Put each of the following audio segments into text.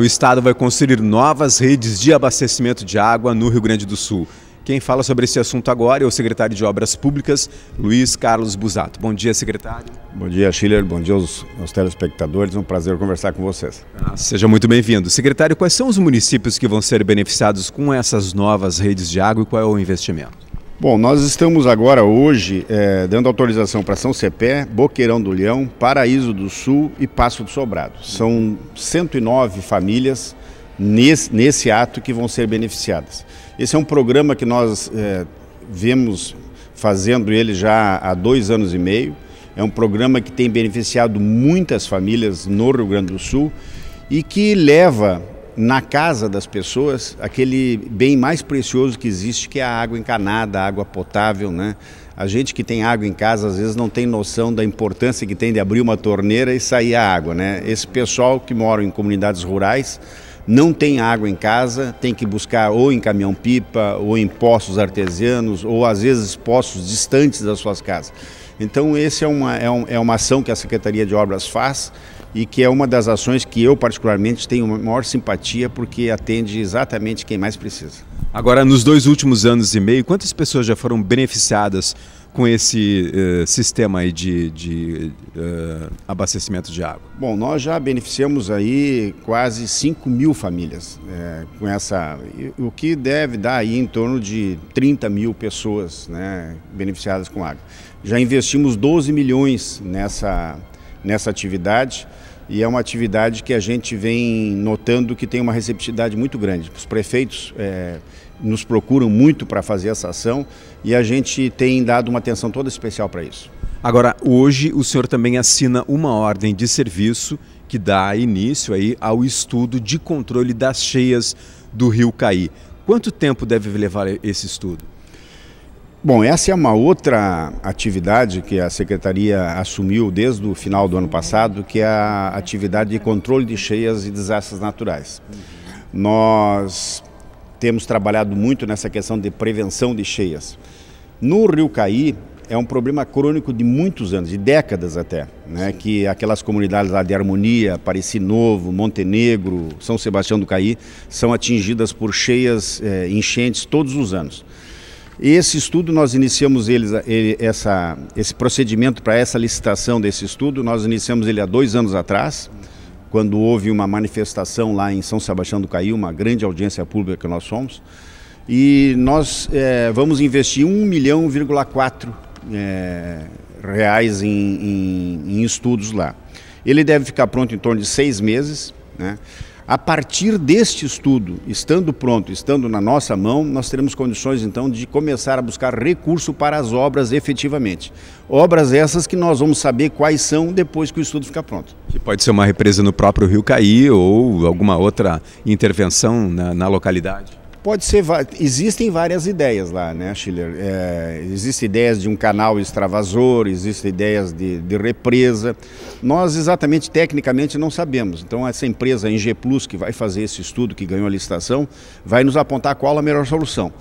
O Estado vai construir novas redes de abastecimento de água no Rio Grande do Sul. Quem fala sobre esse assunto agora é o secretário de Obras Públicas, Luiz Carlos Buzato. Bom dia, secretário. Bom dia, Schiller. Bom dia aos, aos telespectadores. É um prazer conversar com vocês. Ah, seja muito bem-vindo. Secretário, quais são os municípios que vão ser beneficiados com essas novas redes de água e qual é o investimento? Bom, nós estamos agora hoje é, dando autorização para São Cepé, Boqueirão do Leão, Paraíso do Sul e Passo do Sobrado. São 109 famílias nesse, nesse ato que vão ser beneficiadas. Esse é um programa que nós é, eh, vemos fazendo ele já há dois anos e meio. É um programa que tem beneficiado muitas famílias no Rio Grande do Sul e que leva na casa das pessoas aquele bem mais precioso que existe, que é a água encanada, a água potável, né? A gente que tem água em casa às vezes não tem noção da importância que tem de abrir uma torneira e sair a água, né? Esse pessoal que mora em comunidades rurais não tem água em casa, tem que buscar ou em caminhão-pipa, ou em poços artesianos, ou às vezes poços distantes das suas casas. Então, essa é uma, é, um, é uma ação que a Secretaria de Obras faz e que é uma das ações que eu, particularmente, tenho maior simpatia porque atende exatamente quem mais precisa. Agora, nos dois últimos anos e meio, quantas pessoas já foram beneficiadas com esse uh, sistema aí de, de uh, abastecimento de água? Bom, nós já beneficiamos aí quase 5 mil famílias é, com essa, o que deve dar aí em torno de 30 mil pessoas né, beneficiadas com água. Já investimos 12 milhões nessa, nessa atividade e é uma atividade que a gente vem notando que tem uma receptividade muito grande. Os prefeitos é, nos procuram muito para fazer essa ação e a gente tem dado uma atenção toda especial para isso. Agora, hoje o senhor também assina uma ordem de serviço que dá início aí ao estudo de controle das cheias do Rio Caí. Quanto tempo deve levar esse estudo? Bom, essa é uma outra atividade que a Secretaria assumiu desde o final do ano passado, que é a atividade de controle de cheias e desastres naturais. Nós temos trabalhado muito nessa questão de prevenção de cheias. No Rio Caí, é um problema crônico de muitos anos, de décadas até, né? que aquelas comunidades lá de Harmonia, Pareci Novo, Montenegro, São Sebastião do Caí, são atingidas por cheias, eh, enchentes todos os anos. Esse estudo, nós iniciamos eles, ele, essa, esse procedimento para essa licitação desse estudo, nós iniciamos ele há dois anos atrás, quando houve uma manifestação lá em São Sebastião do Caí, uma grande audiência pública que nós somos, e nós é, vamos investir 1 milhão,4 é, reais em, em, em estudos lá. Ele deve ficar pronto em torno de seis meses, né? A partir deste estudo, estando pronto, estando na nossa mão, nós teremos condições então de começar a buscar recurso para as obras efetivamente. Obras essas que nós vamos saber quais são depois que o estudo ficar pronto. Que pode ser uma represa no próprio Rio Caí ou alguma outra intervenção na, na localidade? Pode ser, existem várias ideias lá, né, Schiller? É, existem ideias de um canal extravasor, existem ideias de, de, represa. Nós exatamente, tecnicamente, não sabemos. Então, essa empresa, a Eng Plus, que vai fazer esse estudo, que ganhou a licitação, vai nos apontar qual a melhor solução.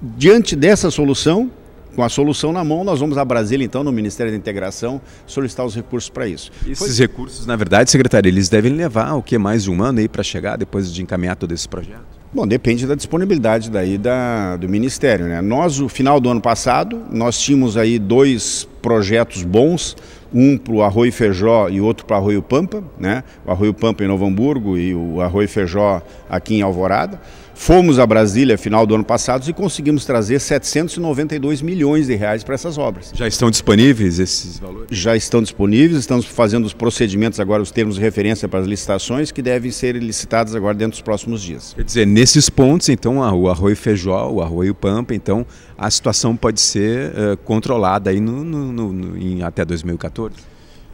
Diante dessa solução, com a solução na mão, nós vamos a Brasília, então, no Ministério da Integração, solicitar os recursos para isso. Esses recursos, na verdade, secretário, eles devem levar o que mais um ano aí para chegar, depois de encaminhar todo esse projeto? Bom, depende da disponibilidade daí da, do Ministério. Né? Nós, no final do ano passado, nós tínhamos aí dois projetos bons um para o Arroio Feijó e outro para o Arroio Pampa, né? o Arroio Pampa em Novo Hamburgo e o Arroio Feijó aqui em Alvorada. Fomos a Brasília final do ano passado e conseguimos trazer 792 milhões de reais para essas obras. Já estão disponíveis esses valores? Já estão disponíveis, estamos fazendo os procedimentos agora, os termos de referência para as licitações que devem ser licitadas agora dentro dos próximos dias. Quer dizer, nesses pontos, então, o arroio feijó, o arroio pampa, então a situação pode ser uh, controlada aí no, no, no, em, até 2014.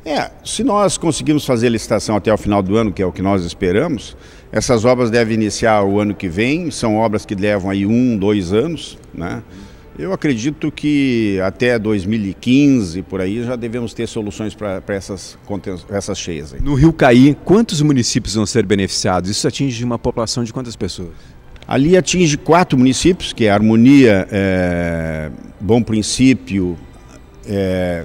É, se nós conseguirmos fazer a licitação até o final do ano, que é o que nós esperamos, essas obras devem iniciar o ano que vem, são obras que levam aí um, dois anos, né? Eu acredito que até 2015, por aí, já devemos ter soluções para essas, essas cheias. Aí. No Rio Caí, quantos municípios vão ser beneficiados? Isso atinge uma população de quantas pessoas? Ali atinge quatro municípios, que é Harmonia, é, Bom Princípio, é,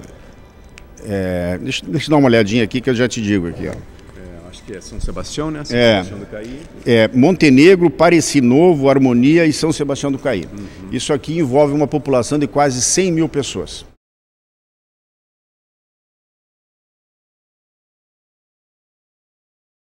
é, deixa, deixa eu dar uma olhadinha aqui que eu já te digo aqui, ó. É, acho que é São Sebastião, né? São é, Sebastião do Caí. É, Montenegro, Pareci Novo, Harmonia e São Sebastião do Caí. Uhum. Isso aqui envolve uma população de quase 100 mil pessoas.